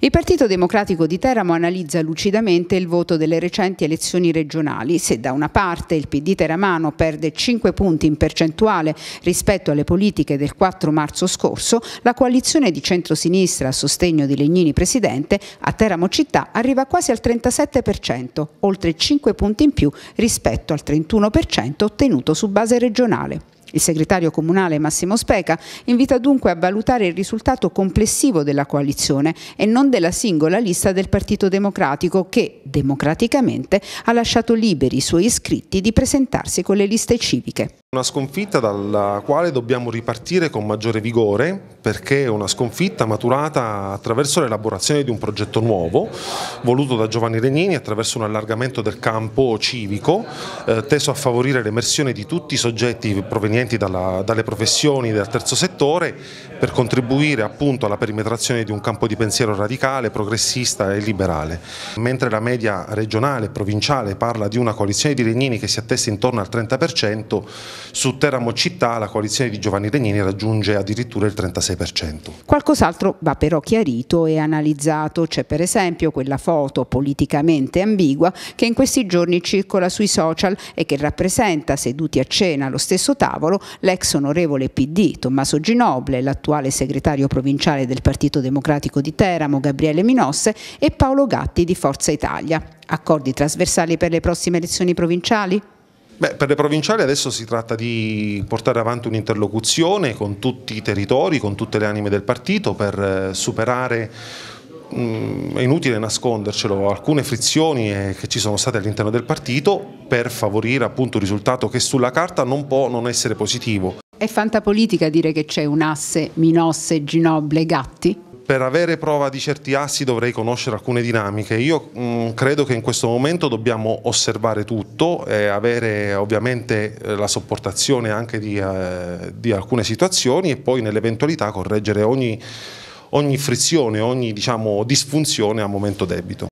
Il Partito Democratico di Teramo analizza lucidamente il voto delle recenti elezioni regionali. Se da una parte il PD teramano perde 5 punti in percentuale rispetto alle politiche del 4 marzo scorso, la coalizione di centrosinistra a sostegno di Legnini Presidente a Teramo Città arriva quasi al 37%, oltre 5 punti in più rispetto al 31% ottenuto su base regionale. Il segretario comunale Massimo Speca invita dunque a valutare il risultato complessivo della coalizione e non della singola lista del Partito Democratico che, democraticamente, ha lasciato liberi i suoi iscritti di presentarsi con le liste civiche. Una sconfitta dalla quale dobbiamo ripartire con maggiore vigore perché è una sconfitta maturata attraverso l'elaborazione di un progetto nuovo voluto da Giovanni Regnini attraverso un allargamento del campo civico eh, teso a favorire l'emersione di tutti i soggetti provenienti dalla, dalle professioni del terzo settore per contribuire appunto alla perimetrazione di un campo di pensiero radicale, progressista e liberale. Mentre la media regionale e provinciale parla di una coalizione di Regnini che si attesta intorno al 30%, su Teramo città la coalizione di Giovanni Regnini raggiunge addirittura il 36%. Qualcos'altro va però chiarito e analizzato, c'è per esempio quella foto politicamente ambigua che in questi giorni circola sui social e che rappresenta, seduti a cena allo stesso tavolo, l'ex onorevole PD Tommaso Ginoble, l'attuale segretario provinciale del Partito Democratico di Teramo Gabriele Minosse e Paolo Gatti di Forza Italia. Accordi trasversali per le prossime elezioni provinciali? Beh, per le provinciali adesso si tratta di portare avanti un'interlocuzione con tutti i territori, con tutte le anime del partito per eh, superare mm, è inutile nascondercelo, alcune frizioni eh, che ci sono state all'interno del partito per favorire appunto un risultato che sulla carta non può non essere positivo. È fantapolitica dire che c'è un asse Minosse, Ginoble, Gatti? per avere prova di certi assi dovrei conoscere alcune dinamiche. Io mh, mm, credo che in questo momento dobbiamo osservare tutto e avere ovviamente eh, la sopportazione anche di, eh, di alcune situazioni e poi nell'eventualità correggere ogni, ogni frizione, ogni diciamo, disfunzione a momento debito.